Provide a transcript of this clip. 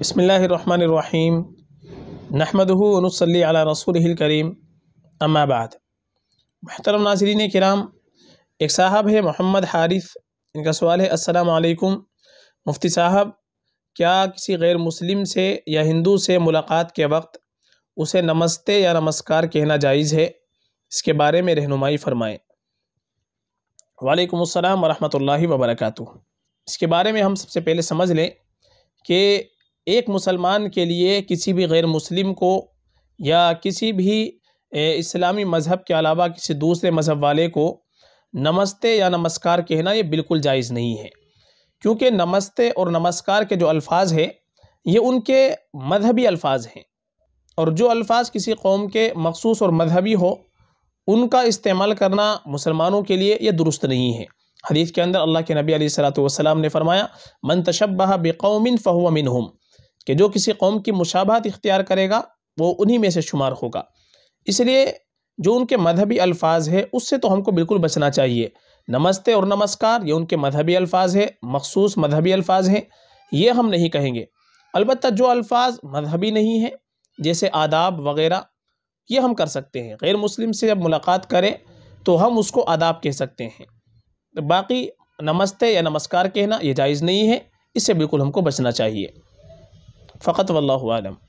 بسم اللہ الرحمن الرحیم نحمده و صلی علی رسول الكریم اما بعد محترم ناظرین کرام ایک صاحب ہے محمد حارف ان کا سوال ہے السلام علیکم مفتی صاحب کیا کسی غیر مسلم سے یا ہندو سے ملاقات کے وقت اسے نمستے یا نمسکار کہنا جائز ہے اس کے بارے میں رہنمائی فرمائیں وعلیکم السلام ورحمۃ اللہ وبرکاتہ اس کے بارے میں ہم سب سے پہلے سمجھ لیں کہ ایک مسلمان کے لیے کسی بھی غیر مسلم کو یا کسی بھی اسلامی مذہب کے علاوہ کسی دوسرے مذہب والے کو نمستے یا نمسکار کہنا یہ بالکل جائز نہیں ہے کیونکہ نمستے اور نمسکار کے جو الفاظ ہیں یہ ان کے مذہبی الفاظ ہیں اور جو الفاظ کسی قوم کے مخصوص اور مذہبی ہو ان کا استعمال کرنا مسلمانوں کے لیے یہ درست نہیں ہے حدیث کے اندر اللہ کے نبی علیہ السلام نے فرمایا من تشبہ بقوم فہو منہم کہ جو کسی قوم کی مشابہت اختیار کرے گا وہ انہی میں سے شمار ہوگا اس لیے جو ان کے مذہبی الفاظ ہے اس سے تو ہم کو بالکل بچنا چاہیے نمستے اور نمسکار یہ ان کے مذہبی الفاظ ہے مخصوص مذہبی الفاظ ہیں یہ ہم نہیں کہیں گے البتہ جو الفاظ مذہبی نہیں ہیں جیسے آداب وغیرہ یہ ہم کر سکتے ہیں غیر مسلم سے جب ملاقات کریں تو ہم اس کو آداب کہہ سکتے ہیں باقی نمستے یا نمسکار کہنا یہ جائز نہیں ہے اس سے بالکل ہم کو بچنا چاہیے فقط والله أعلم